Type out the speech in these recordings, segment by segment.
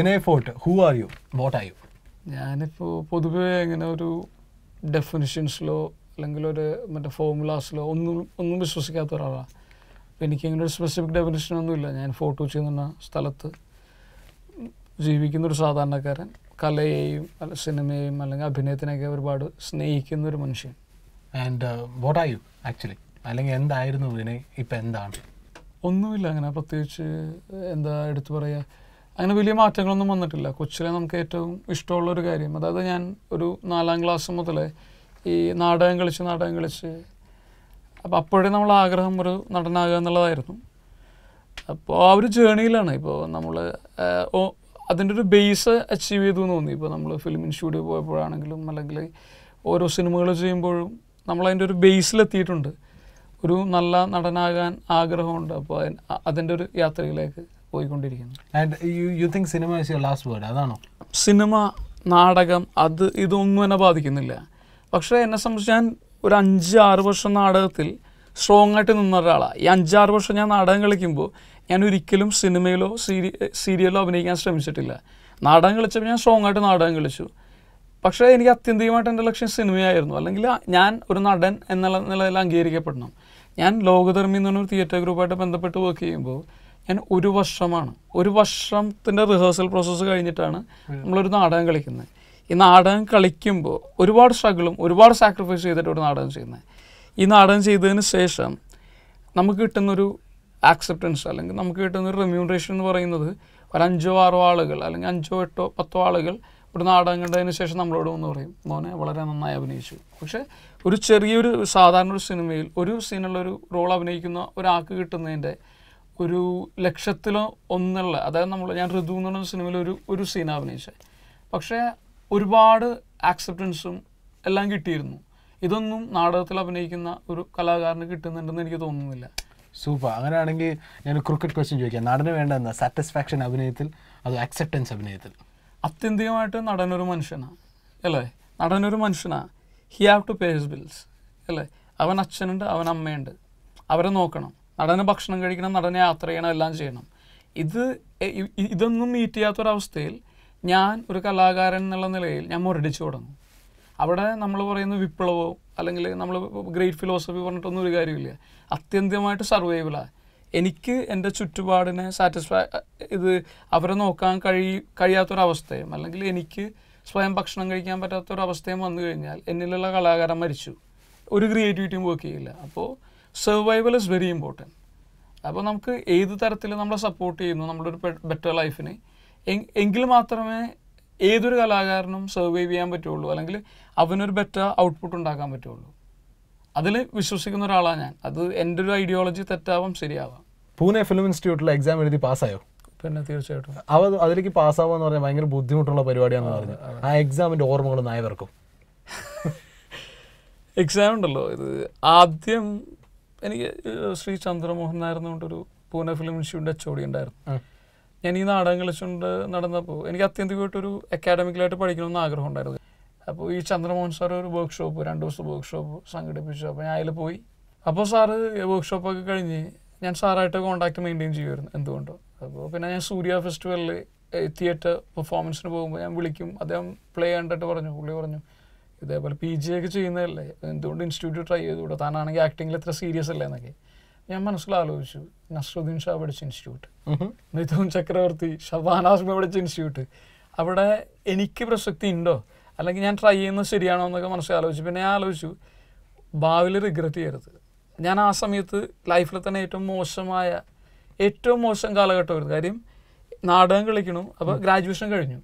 Vinay Forrt who are you what are you ഞാനിപ്പോൾ പൊതുവേ ഇങ്ങനെ ഒരു ഡെഫിനിഷൻസിലോ അല്ലെങ്കിൽ ഒരു മറ്റേ ഫോമുലാസിലോ ഒന്നും ഒന്നും വിശ്വസിക്കാത്ത ഒരാളാണ് അപ്പോൾ എനിക്ക് ഇങ്ങനെ ഒരു സ്പെസിഫിക് ഡെഫിനിഷൻ ഒന്നുമില്ല ഞാൻ ഫോർട്ട് ചെയ്യുന്ന എന്ന സ്ഥലത്ത് ജീവിക്കുന്ന ഒരു സാധാരണക്കാരൻ കലയെയും സിനിമയെയും അല്ലെങ്കിൽ അഭിനയത്തിനെയൊക്കെ ഒരുപാട് സ്നേഹിക്കുന്ന ഒരു മനുഷ്യൻ and what are you actually അല്ലെങ്കിൽ എന്തായിരുന്നു വിനയ് ഇപ്പം എന്താണ് ഒന്നുമില്ല അങ്ങനെ പ്രത്യേകിച്ച് എന്താ എടുത്തു പറയുക അങ്ങനെ വലിയ മാറ്റങ്ങളൊന്നും വന്നിട്ടില്ല കൊച്ചിലെ നമുക്ക് ഏറ്റവും ഇഷ്ടമുള്ള ഒരു കാര്യം അതായത് ഞാൻ ഒരു നാലാം ക്ലാസ് മുതൽ ഈ നാടകം കളിച്ച് നാടകം കളിച്ച് അപ്പോൾ അപ്പോഴേ നമ്മൾ ആഗ്രഹം ഒരു നടനാകുക എന്നുള്ളതായിരുന്നു അപ്പോൾ ആ ഒരു ജേണിയിലാണ് ഇപ്പോൾ നമ്മൾ അതിൻ്റെ ഒരു ബേസ് അച്ചീവ് ചെയ്തു എന്ന് തോന്നി ഇപ്പോൾ നമ്മൾ ഫിലിം സ്റ്റുഡിയോ പോയപ്പോഴാണെങ്കിലും അല്ലെങ്കിൽ ഓരോ സിനിമകൾ ചെയ്യുമ്പോഴും നമ്മൾ ഒരു ബേസിലെത്തിയിട്ടുണ്ട് ഒരു നല്ല നടനാകാൻ ആഗ്രഹമുണ്ട് അപ്പോൾ അതിൻ്റെ ഒരു യാത്രയിലേക്ക് പോയിക്കൊണ്ടിരിക്കുന്നത് and you you think cinema is your last word അതാണോ സിനിമ നാടകം അത് ഇതൊന്നും എന്നെ ബാധിക്കുന്നില്ല പക്ഷേ എന്നെ സംബന്ധിച്ച് ഞാൻ ഒരു അഞ്ച് ആറ് വർഷം നാടകത്തിൽ സ്ട്രോങ് ആയിട്ട് നിന്ന ഒരാളാണ് ഈ അഞ്ചാറ് വർഷം ഞാൻ നാടകം കളിക്കുമ്പോൾ ഞാൻ ഒരിക്കലും സിനിമയിലോ സീരി സീരിയലിലോ അഭിനയിക്കാൻ ശ്രമിച്ചിട്ടില്ല നാടകം കളിച്ചപ്പോൾ ഞാൻ സ്ട്രോങ് ആയിട്ട് നാടകം കളിച്ചു പക്ഷേ എനിക്ക് അത്യന്തികമായിട്ട് എൻ്റെ ലക്ഷ്യം സിനിമയായിരുന്നു അല്ലെങ്കിൽ ഞാൻ ഒരു നടൻ എന്നുള്ള നിലയിൽ അംഗീകരിക്കപ്പെടണം ഞാൻ ലോകധർമ്മി എന്ന് തിയേറ്റർ ഗ്രൂപ്പായിട്ട് ബന്ധപ്പെട്ട് വർക്ക് ചെയ്യുമ്പോൾ ഞാൻ ഒരു വർഷമാണ് ഒരു വർഷത്തിൻ്റെ റിഹേഴ്സൽ പ്രോസസ്സ് കഴിഞ്ഞിട്ടാണ് നമ്മളൊരു നാടകം കളിക്കുന്നത് ഈ നാടകം കളിക്കുമ്പോൾ ഒരുപാട് സ്ട്രഗിളും ഒരുപാട് സാക്രിഫൈസ് ചെയ്തിട്ട് ഒരു നാടകം ചെയ്യുന്നത് ഈ നാടകം ചെയ്തതിന് ശേഷം നമുക്ക് കിട്ടുന്നൊരു ആക്സെപ്റ്റൻസ് അല്ലെങ്കിൽ നമുക്ക് കിട്ടുന്നൊരു റെമ്യൂണറേഷൻ എന്ന് പറയുന്നത് ഒരു അഞ്ചോ ആറോ ആളുകൾ അല്ലെങ്കിൽ അഞ്ചോ എട്ടോ പത്തോ ആളുകൾ ഒരു നാടകം കണ്ടതിന് ശേഷം നമ്മളോട് വന്ന് പറയും മോനെ വളരെ നന്നായി അഭിനയിച്ചു പക്ഷേ ഒരു ചെറിയൊരു സാധാരണ ഒരു സിനിമയിൽ ഒരു സീനുള്ളൊരു റോൾ അഭിനയിക്കുന്ന ഒരാൾക്ക് കിട്ടുന്നതിൻ്റെ ഒരു ലക്ഷത്തിലോ ഒന്നുള്ള അതായത് നമ്മൾ ഞാൻ ഋതു എന്ന് പറഞ്ഞ സിനിമയിൽ ഒരു ഒരു സീൻ അഭിനയിച്ചത് പക്ഷേ ഒരുപാട് ആക്സെപ്റ്റൻസും എല്ലാം കിട്ടിയിരുന്നു ഇതൊന്നും നാടകത്തിൽ അഭിനയിക്കുന്ന ഒരു കലാകാരന് കിട്ടുന്നുണ്ടെന്ന് എനിക്ക് തോന്നുന്നില്ല സൂപ്പർ അങ്ങനെയാണെങ്കിൽ ഞാൻ ക്രിക്കറ്റ് ക്വസ്റ്റ്യൻ ചോദിക്കാം നടന് വേണ്ട എന്താ സാറ്റിസ്ഫാക്ഷൻ അഭിനയത്തിൽ അത് ആക്സെപ്റ്റൻസ് അഭിനയത്തിൽ അത്യന്തികമായിട്ട് നടനൊരു മനുഷ്യനാണ് അല്ലേ നടനൊരു മനുഷ്യനാണ് he have to pay his bills അല്ലേ അവൻ അച്ഛനുണ്ട് അവൻ അമ്മയുണ്ട് അവരെ നോക്കണം നടന് ഭക്ഷണം കഴിക്കണം നടനെ യാത്ര ചെയ്യണം എല്ലാം ചെയ്യണം ഇത് ഇതൊന്നും മീറ്റ് ചെയ്യാത്തൊരവസ്ഥയിൽ ഞാൻ ഒരു കലാകാരൻ എന്നുള്ള നിലയിൽ ഞാൻ മുരടിച്ചു തുടങ്ങും അവിടെ നമ്മൾ പറയുന്ന വിപ്ലവോ അല്ലെങ്കിൽ നമ്മൾ ഗ്രേറ്റ് ഫിലോസഫി പറഞ്ഞിട്ടൊന്നും ഒരു കാര്യമില്ല അത്യന്തമായിട്ട് സർവൈവലാണ് എനിക്ക് എൻ്റെ ചുറ്റുപാടിനെ സാറ്റിസ്ഫൈ ഇത് അവരെ നോക്കാൻ കഴി കഴിയാത്തൊരവസ്ഥയും അല്ലെങ്കിൽ എനിക്ക് സ്വയം ഭക്ഷണം കഴിക്കാൻ പറ്റാത്തൊരവസ്ഥയും വന്നു കഴിഞ്ഞാൽ എന്നിലുള്ള കലാകാരൻ മരിച്ചു ഒരു ക്രിയേറ്റിവിറ്റിയും വർക്ക് ചെയ്യില്ല അപ്പോൾ സർവൈവൽ ഇസ് വെരി ഇമ്പോർട്ടൻറ്റ് അപ്പോൾ നമുക്ക് ഏത് തരത്തിൽ നമ്മളെ സപ്പോർട്ട് ചെയ്യുന്നു നമ്മുടെ ഒരു ബെറ്റർ ലൈഫിന് എങ്കിൽ മാത്രമേ ഏതൊരു കലാകാരനും സർവൈവ് ചെയ്യാൻ പറ്റുള്ളൂ അല്ലെങ്കിൽ അവനൊരു ബെറ്റർ ഔട്ട്പുട്ട് ഉണ്ടാക്കാൻ പറ്റുള്ളൂ അതിൽ വിശ്വസിക്കുന്ന ഒരാളാണ് ഞാൻ അത് എൻ്റെ ഒരു ഐഡിയോളജി തെറ്റാവാം ശരിയാവാം പൂനെ ഫിലിം ഇൻസ്റ്റിറ്റ്യൂട്ടിൽ എക്സാം എഴുതി പാസ്സായോ പിന്നെ തീർച്ചയായിട്ടും അവ അതിലേക്ക് പാസ്സാവുക എന്ന് പറഞ്ഞാൽ ഭയങ്കര ബുദ്ധിമുട്ടുള്ള പരിപാടിയാണെന്ന് പറഞ്ഞു ആ എക്സാമിൻ്റെ ഓർമ്മകൾ നായവർക്കും എക്സാം ഉണ്ടല്ലോ ഇത് ആദ്യം എനിക്ക് ശ്രീ ചന്ദ്രമോഹൻ നായർ എന്നുകൊണ്ടൊരു പൂനെ ഫിലിം ഇൻസ്റ്റിറ്റ്യൂട്ടിൻ്റെ എച്ച് ഉണ്ടായിരുന്നു ഞാൻ ഈ നാടകം കളിച്ചുകൊണ്ട് നടന്നപ്പോൾ എനിക്ക് അത്യന്തികമായിട്ടൊരു അക്കാഡമിക്കലായിട്ട് പഠിക്കണമെന്ന് ആഗ്രഹം ഉണ്ടായിരുന്നു അപ്പോൾ ഈ ചന്ദ്രമോഹൻ സാർ ഒരു വർക്ക്ഷോപ്പ് രണ്ട് വർക്ക് വർക്ക്ഷോപ്പ് സംഘടിപ്പിച്ചു അപ്പോൾ ഞാൻ അതിൽ പോയി അപ്പോൾ സാറ് ഷോപ്പൊക്കെ കഴിഞ്ഞ് ഞാൻ സാറായിട്ട് കോണ്ടാക്ട് മെയിൻറ്റെയിൻ ചെയ്യുമായിരുന്നു എന്തുകൊണ്ടോ അപ്പോൾ പിന്നെ ഞാൻ സൂര്യ ഫെസ്റ്റിവലിൽ തിയേറ്റർ പെർഫോമൻസിന് പോകുമ്പോൾ ഞാൻ വിളിക്കും അദ്ദേഹം പ്ലേ കണ്ടിട്ട് പറഞ്ഞു പുള്ളി പറഞ്ഞു ഇതേപോലെ പി ജി ഒക്കെ ചെയ്യുന്നതല്ലേ എന്തുകൊണ്ട് ഇൻസ്റ്റിറ്റ്യൂട്ട് ട്രൈ ചെയ്തുകൂടെ താനാണെങ്കിൽ ആക്ടിങ്ങിൽ എത്ര സീരിയസ് അല്ലേ എന്നൊക്കെ ഞാൻ മനസ്സിൽ ആലോചിച്ചു നസ്രുദ്ദീൻ ഷാ പഠിച്ച ഇൻസ്റ്റിറ്റ്യൂട്ട് മിഥുൻ ചക്രവർത്തി ഷബാനാസ് പഠിച്ച ഇൻസ്റ്റിറ്റ്യൂട്ട് അവിടെ എനിക്ക് പ്രസക്തി ഉണ്ടോ അല്ലെങ്കിൽ ഞാൻ ട്രൈ ചെയ്യുന്നത് ശരിയാണോ എന്നൊക്കെ മനസ്സിൽ ആലോചിച്ചു പിന്നെ ഞാൻ ആലോചിച്ചു ഭാവിയിൽ റിഗ്രറ്റ് ചെയ്യരുത് ഞാൻ ആ സമയത്ത് ലൈഫിൽ തന്നെ ഏറ്റവും മോശമായ ഏറ്റവും മോശം കാലഘട്ടമായിരുന്നു കാര്യം നാടകം കളിക്കണു അപ്പോൾ ഗ്രാജുവേഷൻ കഴിഞ്ഞു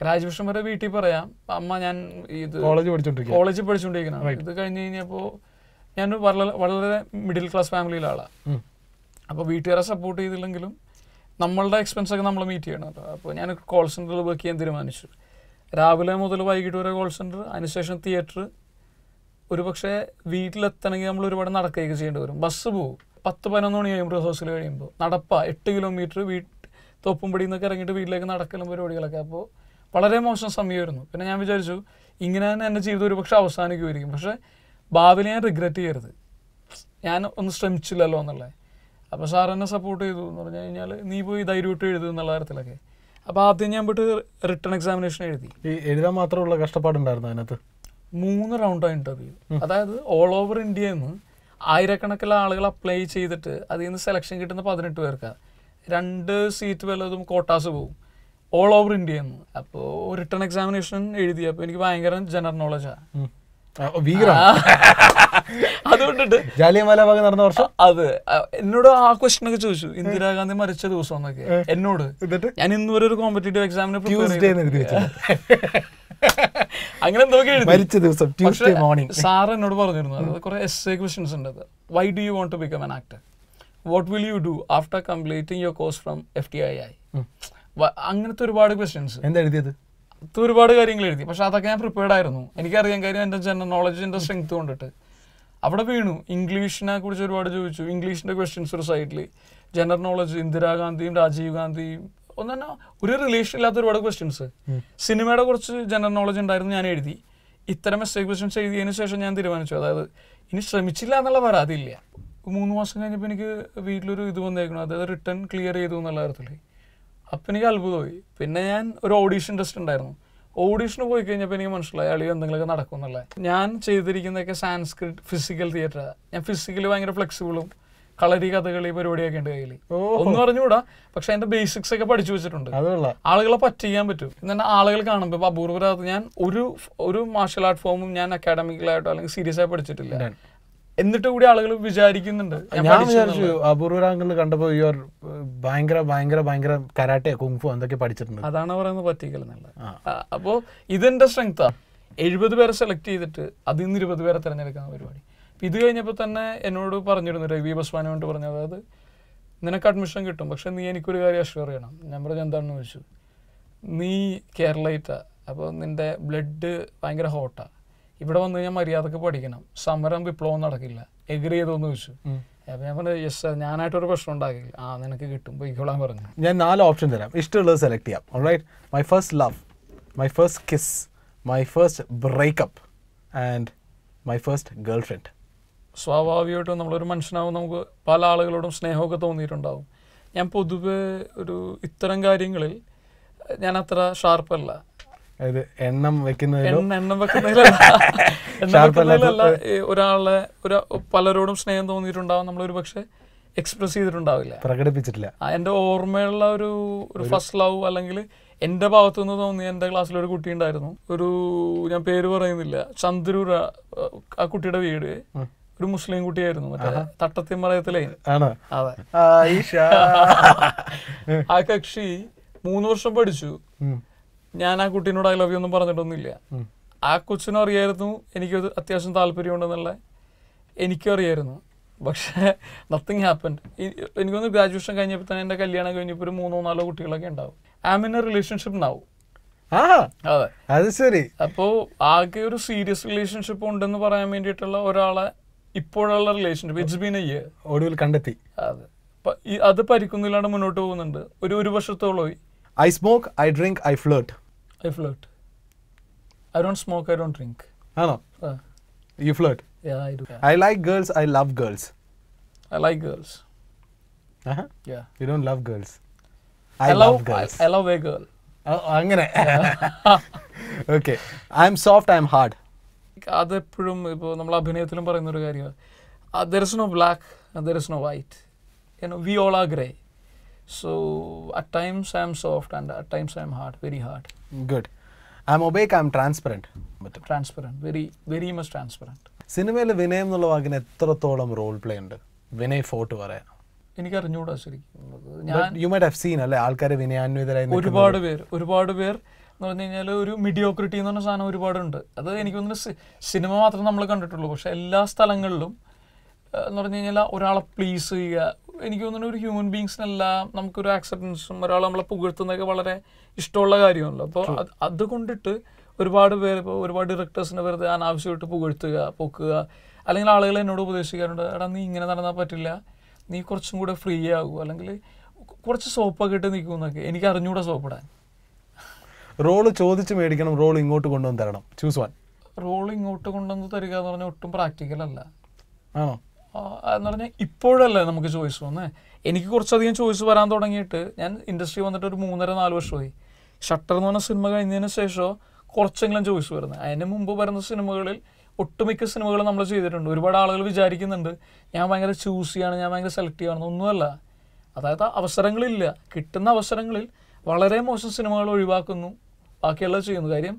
ഗ്രാജുവേഷൻ വരെ വീട്ടിൽ പറയാം അമ്മ ഞാൻ ഇത് കോളേജ് പഠിച്ചോണ്ടിരിക്കുക കോളേജ് പഠിച്ചുകൊണ്ടിരിക്കണം ഇത് കഴിഞ്ഞ് കഴിഞ്ഞപ്പോൾ ഞാൻ വളരെ മിഡിൽ ക്ലാസ് ഫാമിലിയിലാളാണ് ആളാണ് അപ്പോൾ വീട്ടുകാരെ സപ്പോർട്ട് ചെയ്തില്ലെങ്കിലും നമ്മളുടെ എക്സ്പെൻസ് ഒക്കെ നമ്മൾ മീറ്റ് ചെയ്യണം അപ്പോൾ ഞാൻ കോൾ സെൻറ്ററിൽ വർക്ക് ചെയ്യാൻ തീരുമാനിച്ചു രാവിലെ മുതൽ വൈകിട്ട് വരെ കോൾ സെൻറ്റർ അതിനുശേഷം തിയേറ്റർ ഒരു പക്ഷേ വീട്ടിലെത്തണമെങ്കിൽ നമ്മൾ ഒരുപാട് നടക്കുകയൊക്കെ ചെയ്യേണ്ടി വരും ബസ് പോകും പത്ത് പതിനൊന്ന് മണി കഴിയുമ്പോൾ റിഹേഴ്സൽ കഴിയുമ്പോൾ നടപ്പാ എട്ട് കിലോമീറ്റർ വീട്ട് തോപ്പുംപടിയിൽ നിന്നൊക്കെ ഇറങ്ങിയിട്ട് വീട്ടിലേക്ക് നടക്കലും പരിപാടികളൊക്കെ അപ്പോൾ വളരെ മോശം സമയമായിരുന്നു പിന്നെ ഞാൻ വിചാരിച്ചു ഇങ്ങനെ തന്നെ എൻ്റെ ജീവിതം ഒരുപക്ഷെ അവസാനിക്കുമായിരിക്കും പക്ഷേ ഭാവിയിൽ ഞാൻ റിഗ്രറ്റ് ചെയ്യരുത് ഞാൻ ഒന്ന് ശ്രമിച്ചില്ലല്ലോ എന്നുള്ളത് അപ്പോൾ സാർ എന്നെ സപ്പോർട്ട് ചെയ്തു എന്ന് പറഞ്ഞു കഴിഞ്ഞാൽ നീ പോയി ധൈര്യമായിട്ട് എഴുതും എന്നുള്ള കാര്യത്തിലൊക്കെ അപ്പോൾ ആദ്യം ഞാൻ പോയിട്ട് റിട്ടേൺ എക്സാമിനേഷൻ എഴുതി ഈ എഴുതാൻ മാത്രമുള്ള കഷ്ടപ്പാടുണ്ടായിരുന്നു അതിനകത്ത് മൂന്ന് റൗണ്ടാണ് ഇൻ്റർവ്യൂ അതായത് ഓൾ ഓവർ ഇന്ത്യയിൽ നിന്ന് ആയിരക്കണക്കിന് ആളുകൾ അപ്ലൈ ചെയ്തിട്ട് അതിൽ നിന്ന് സെലക്ഷൻ കിട്ടുന്ന പതിനെട്ട് പേർക്കാണ് രണ്ട് സീറ്റ് വല്ലതും കോട്ടാസ് പോകും ഓൾ ഓവർ ഇന്ത്യ എന്ന് അപ്പോൾ റിട്ടേൺ എക്സാമിനേഷൻ എഴുതി അപ്പൊ എനിക്ക് ഭയങ്കര ജനറൽ നോളജാണ് അതുകൊണ്ടിട്ട് ജാലിയമാലാബാഗ് നടന്ന വർഷം അത് എന്നോട് ആ ക്വസ്റ്റൻ ഒക്കെ ചോദിച്ചു ഇന്ദിരാഗാന്ധി മരിച്ച ദിവസം എന്നൊക്കെ എന്നോട് ഞാൻ ഇന്ന് വരെ ഒരു കോമ്പറ്റേറ്റീവ് എക്സാമിന് അങ്ങനെ എഴുതി മരിച്ച ദിവസം ട്യൂസ്ഡേ മോർണിംഗ് സാർ എന്നോട് പറഞ്ഞിരുന്നു അത് കുറെ എസ് എ ക്വസ്റ്റൻസ് ഉണ്ട് അത് why do you want to become an actor what will you do after completing your course from F T I ആയി അങ്ങനത്തെ ഒരുപാട് ക്വസ്റ്റ്യൻസ് എന്താ എഴുതിയത് ഒരുപാട് കാര്യങ്ങൾ എഴുതി പക്ഷെ അതൊക്കെ ഞാൻ പ്രിപ്പയർഡ് ആയിരുന്നു എനിക്കറിയാൻ കാര്യം എൻ്റെ ജനറൽ നോളജിൻ്റെ സ്ട്രെങ്ത് കൊണ്ടിട്ട് അവിടെ വീണു ഇംഗ്ലീഷിനെ കുറിച്ച് ഒരുപാട് ചോദിച്ചു ഇംഗ്ലീഷിൻ്റെ ക്വസ്റ്റ്യൻസ് ഒരു സൈഡിൽ ജനറൽ നോളജ് ഇന്ദിരാഗാന്ധിയും രാജീവ് ഗാന്ധിയും ഒന്നു തന്നെ ഒരു റിലേഷൻ ഇല്ലാത്ത ഒരുപാട് ക്വസ്റ്റ്യൻസ് സിനിമയുടെ കുറച്ച് ജനറൽ നോളജ് ഉണ്ടായിരുന്നു ഞാൻ എഴുതി ഇത്തരം മെസ്സേജ് ക്വസ്റ്റ്യൻസ് എഴുതിയതിന് ശേഷം ഞാൻ തീരുമാനിച്ചു അതായത് ഇനി ശ്രമിച്ചില്ല എന്നുള്ള പരാതിയില്ല മൂന്ന് മാസം കഴിഞ്ഞപ്പോൾ എനിക്ക് വീട്ടിലൊരു ഇത് വന്നേക്കണം അതായത് റിട്ടേൺ ക്ലിയർ ചെയ്തു എന്നുള്ള കാര്യത്തിൽ അപ്പം എനിക്ക് അത്ഭുതമായി പിന്നെ ഞാൻ ഒരു ഓഡീഷൻ ടെസ്റ്റ് ഉണ്ടായിരുന്നു ഓഡീഷന് പോയി കഴിഞ്ഞപ്പോൾ എനിക്ക് മനസ്സിലായി അളി എന്തെങ്കിലുമൊക്കെ നടക്കും എന്നുള്ളത് ഞാൻ ചെയ്തിരിക്കുന്നതൊക്കെ സാൻസ്ക്രിറ്റ് ഫിസിക്കൽ തിയേറ്റർ ഞാൻ ഫിസിക്കലി ഭയങ്കര ഫ്ലെക്സിബിളും കളരി കഥകളി പരിപാടിയൊക്കെ ഉണ്ട് കയ്യിൽ ഒന്ന് പറഞ്ഞുകൂടാ പക്ഷെ അതിന്റെ ബേസിക്സ് ഒക്കെ പഠിച്ചു വെച്ചിട്ടുണ്ട് ആളുകളെ പറ്റിക്കാൻ പറ്റും എന്നാൽ ആളുകൾ കാണുമ്പോൾ അപൂർവരാത് ഞാൻ ഒരു ഒരു മാർഷൽ ആർട്ട് ഫോമും ഞാൻ അക്കാഡമിക്കലായിട്ടോ അല്ലെങ്കിൽ സീരിയസ് ആയി പഠിച്ചിട്ടില്ല എന്നിട്ട് കൂടി ആളുകൾ വിചാരിക്കുന്നുണ്ട് ഞാൻ വിചാരിച്ചു അപൂർവരാങ്കളിൽ കണ്ടപ്പോൾ ഈ ഭയങ്കര ഭയങ്കര ഭയങ്കര കരാട്ടെ കുങ്ഫു എന്തൊക്കെ പഠിച്ചിട്ടുണ്ട് അതാണ് പറയുന്നത് പറ്റിക്കലെന്നുള്ളത് അപ്പോ അപ്പോൾ ഇതെന്റെ സ്ട്രെങ്ത്താണ് എഴുപത് പേരെ സെലക്ട് ചെയ്തിട്ട് അതിൽ നിന്ന് ഇരുപത് പേരെ തിരഞ്ഞെടുക്കുന്ന പരിപാടി ഇത് കഴിഞ്ഞപ്പോൾ തന്നെ എന്നോട് പറഞ്ഞിരുന്നു രവി ബസ്വാനുമായിട്ട് പറഞ്ഞു അതായത് നിനക്ക് അഡ്മിഷൻ കിട്ടും പക്ഷെ നീ എനിക്കൊരു കാര്യം അഷ്വർ ചെയ്യണം ഞാൻ പറഞ്ഞു എന്താണെന്ന് ചോദിച്ചു നീ കേരളയിട്ടാ അപ്പോൾ നിൻ്റെ ബ്ലഡ് ഭയങ്കര ഹോട്ടാ ഇവിടെ വന്ന് കഴിഞ്ഞാൽ മര്യാദക്ക് പഠിക്കണം സമരം വിപ്ലവം നടക്കില്ല എഗ്രി ചെയ്തോന്ന് ചോദിച്ചു അപ്പൊ ഞാൻ പറഞ്ഞു യെസ് ഞാനായിട്ടൊരു പ്രശ്നം ഉണ്ടാക്കില്ല ആ നിനക്ക് കിട്ടും പോയിക്കോളാൻ പറഞ്ഞു ഞാൻ നാല് ഓപ്ഷൻ തരാം ഇഷ്ടമുള്ളത് സെലക്ട് ചെയ്യാം alright my first love my first kiss my first breakup and my first girlfriend സ്വാഭാവികമായിട്ടും നമ്മളൊരു മനുഷ്യനാവും നമുക്ക് പല ആളുകളോടും സ്നേഹമൊക്കെ തോന്നിയിട്ടുണ്ടാവും ഞാൻ പൊതുവെ ഒരു ഇത്തരം കാര്യങ്ങളിൽ ഞാൻ അത്ര ഷാർപ്പല്ല അതായത് എണ്ണം വെക്കുന്നതിലോ എണ്ണം വെക്കുന്നതിലല്ല ഒരാളെ ഒരു പലരോടും സ്നേഹം തോന്നിയിട്ടുണ്ടാവും നമ്മൾ ഒരു പക്ഷെ എക്സ്പ്രസ് ചെയ്തിട്ടുണ്ടാവില്ല പ്രകടിപ്പിച്ചിട്ടില്ല എന്റെ ഓർമ്മയുള്ള ഒരു ഒരു ഫസ്റ്റ് ലവ് അല്ലെങ്കിൽ എന്റെ ഭാഗത്തു നിന്ന് തോന്നി എന്റെ ക്ലാസ്സിൽ ഒരു കുട്ടി ഉണ്ടായിരുന്നു ഒരു ഞാൻ പേര് പറയുന്നില്ല ചന്ദ്രൂർ ആ കുട്ടിയുടെ വീട് ഒരു മുസ്ലിം കുട്ടിയായിരുന്നു മറ്റേ തട്ടത്തിമറയത്തിലെ അതെ ആ കക്ഷി മൂന്ന് വർഷം പഠിച്ചു ഞാൻ ആ കുട്ടീനോട് ഐ ലവ് യു ഒന്നും പറഞ്ഞിട്ടൊന്നുമില്ല ആ കൊച്ചിനും അറിയായിരുന്നു എനിക്ക് അത്യാവശ്യം ഉണ്ടെന്നുള്ള എനിക്കും അറിയായിരുന്നു പക്ഷേ നത്തിങ് ഹാപ്പൻ എനിക്കൊന്ന് ഗ്രാജുവേഷൻ കഴിഞ്ഞപ്പോൾ തന്നെ എൻ്റെ കല്യാണം കഴിഞ്ഞപ്പോൾ ഒരു മൂന്നോ നാലോ കുട്ടികളൊക്കെ ഉണ്ടാവും ആം റിലേഷൻഷിപ്പ് ഉണ്ടാവും അത് ശരി അപ്പോൾ ആകെ ഒരു സീരിയസ് റിലേഷൻഷിപ്പ് ഉണ്ടെന്ന് പറയാൻ വേണ്ടിയിട്ടുള്ള ഒരാളെ ഇപ്പോഴുള്ള relationship it's been a year ഒടുവിൽ കണ്ടെത്തി അതെ അത് പരിക്കുന്നില്ലാണ്ട് മുന്നോട്ട് പോകുന്നുണ്ട് ഒരു ഒരു വർഷത്തോളമായി I smoke, I drink, I flirt. I flirt. I don't smoke, I don't drink. Ano? Uh, you flirt? Yeah, I do. Yeah. I like girls, I love girls. I like girls. Uh-huh. Yeah. You don't love girls. I, I love, love, girls. I, I, love a girl. അങ്ങനെ okay I'm soft I'm hard അതെപ്പോഴും ഇപ്പോൾ നമ്മൾ അഭിനയത്തിലും പറയുന്ന ഒരു കാര്യമാണ് there is no black there is no white we all are grey So at times I am soft and at times I am hard, very hard. Good. I'm opaque, I'm transparent. Transparent, very, very much transparent. സിനിമയിൽ വിനയം എന്നുള്ള വാക്കിന് എത്രത്തോളം role play ഉണ്ട് Vinay fort പറയാം എനിക്ക് അറിഞ്ഞുകൂടാ ശരിക്കും ഞാൻ യു മൈറ്റ് ഹവ് സീൻ അല്ലേ ആൾക്കാർ വിനയാന്വിതരായി ഒരുപാട് പേര് ഒരുപാട് പേർ എന്ന് പറഞ്ഞു കഴിഞ്ഞാൽ ഒരു മിഡിയോക്രിറ്റി എന്ന് പറഞ്ഞ സാധനം ഒരുപാടുണ്ട് അത് എനിക്ക് തോന്നുന്നു സിനിമ മാത്രം നമ്മൾ കണ്ടിട്ടുള്ളൂ പക്ഷെ എല്ലാ സ്ഥലങ്ങളിലും എന്ന് പറഞ്ഞു കഴിഞ്ഞാൽ ഒരാളെ പ്ലീസ് ചെയ്യുക എനിക്ക് തോന്നുന്നു ഒരു ഹ്യൂമൻ ബീങ്സിനെല്ലാം നമുക്കൊരു ആക്സെപ്റ്റൻസും ഒരാൾ നമ്മളെ പുകഴ്ത്തുന്നതൊക്കെ വളരെ ഇഷ്ടമുള്ള കാര്യമാണല്ലോ അപ്പോൾ അത് അതുകൊണ്ടിട്ട് ഒരുപാട് പേര് ഇപ്പോൾ ഒരുപാട് ഡയറക്ടേഴ്സിനെ വെറുതെ അനാവശ്യമായിട്ട് പുകഴ്ത്തുക പൊക്കുക അല്ലെങ്കിൽ ആളുകൾ എന്നോട് ഉപദേശിക്കാറുണ്ട് എടാ നീ ഇങ്ങനെ നടന്നാൽ പറ്റില്ല നീ കുറച്ചും കൂടെ ഫ്രീ ആകുക അല്ലെങ്കിൽ കുറച്ച് സോപ്പൊക്കെ ഇട്ട് നിൽക്കുമെന്നൊക്കെ എനിക്ക് അറിഞ്ഞുകൂടെ സോപ്പിടാൻ റോള് ചോദിച്ച് മേടിക്കണം റോൾ ഇങ്ങോട്ട് കൊണ്ടുവന്ന് തരണം ചൂസ് വൺ റോൾ ഇങ്ങോട്ട് കൊണ്ടുവന്ന് തരിക എന്ന് പറഞ്ഞാൽ ഒട്ടും പ്രാക്ടിക്കൽ അല്ല ആണോ എന്ന് പറഞ്ഞാൽ ഇപ്പോഴല്ലേ നമുക്ക് ചോയ്സ് വന്നേ എനിക്ക് കുറച്ചധികം ചോയ്സ് വരാൻ തുടങ്ങിയിട്ട് ഞാൻ ഇൻഡസ്ട്രി വന്നിട്ട് ഒരു മൂന്നര നാല് വർഷമായി ഷട്ടർ എന്ന് പറഞ്ഞ സിനിമ കഴിഞ്ഞതിന് ശേഷം കുറച്ചെങ്കിലും ചോയ്സ് വരുന്നത് അതിന് മുമ്പ് വരുന്ന സിനിമകളിൽ ഒട്ടുമിക്ക സിനിമകൾ നമ്മൾ ചെയ്തിട്ടുണ്ട് ഒരുപാട് ആളുകൾ വിചാരിക്കുന്നുണ്ട് ഞാൻ ഭയങ്കര ചൂസിയാണ് ഞാൻ ഭയങ്കര സെലക്ട് ഒന്നുമല്ല അതായത് അവസരങ്ങളില്ല കിട്ടുന്ന അവസരങ്ങളിൽ വളരെ മോശം സിനിമകൾ ഒഴിവാക്കുന്നു ബാക്കിയുള്ളത് ചെയ്യുന്നു കാര്യം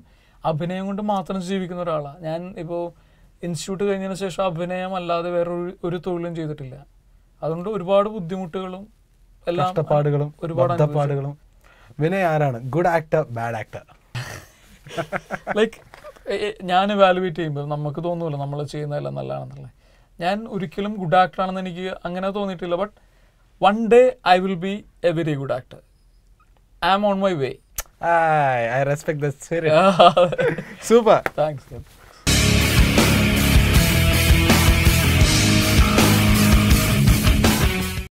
അഭിനയം കൊണ്ട് മാത്രം ജീവിക്കുന്ന ഒരാളാണ് ഞാൻ ഇപ്പോൾ ഇൻസ്റ്റിറ്റ്യൂട്ട് കഴിഞ്ഞതിന് ശേഷം അഭിനയം അല്ലാതെ വേറെ ഒരു തൊഴിലും ചെയ്തിട്ടില്ല അതുകൊണ്ട് ഒരുപാട് ബുദ്ധിമുട്ടുകളും എല്ലാം കഷ്ടപ്പാടുകളും ഒരുപാട് വിനയ് ആരാണ് good actor bad actor like ഞാൻ വാലുവേറ്റ് ചെയ്യുമ്പോൾ നമുക്ക് തോന്നൂല നമ്മൾ ചെയ്യുന്നതെല്ലാം നല്ലതാണെന്നുള്ളത് ഞാൻ ഒരിക്കലും ഗുഡ് ആക്ടർ ആണെന്ന് എനിക്ക് അങ്ങനെ തോന്നിയിട്ടില്ല but one day I will be a very good actor I am on my way I respect the super thanks